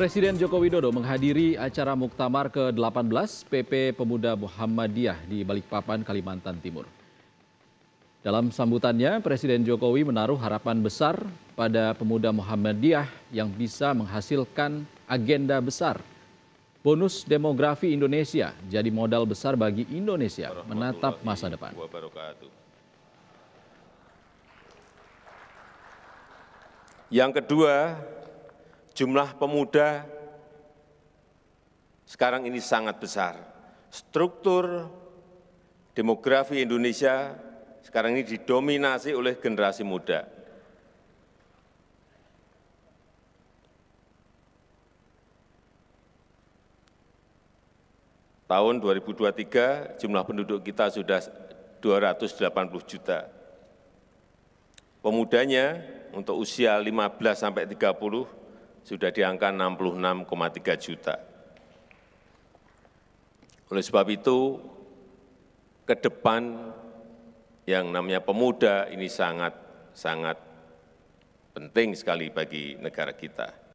Presiden Joko Widodo menghadiri acara Muktamar ke-18 PP Pemuda Muhammadiyah di Balikpapan, Kalimantan Timur. Dalam sambutannya, Presiden Jokowi menaruh harapan besar pada pemuda Muhammadiyah yang bisa menghasilkan agenda besar. Bonus demografi Indonesia jadi modal besar bagi Indonesia menatap masa depan. Yang kedua, jumlah pemuda sekarang ini sangat besar. Struktur demografi Indonesia sekarang ini didominasi oleh generasi muda. Tahun 2023 jumlah penduduk kita sudah 280 juta. Pemudanya untuk usia 15 sampai 30 sudah di angka 66,3 juta. Oleh sebab itu, ke depan yang namanya pemuda ini sangat-sangat penting sekali bagi negara kita.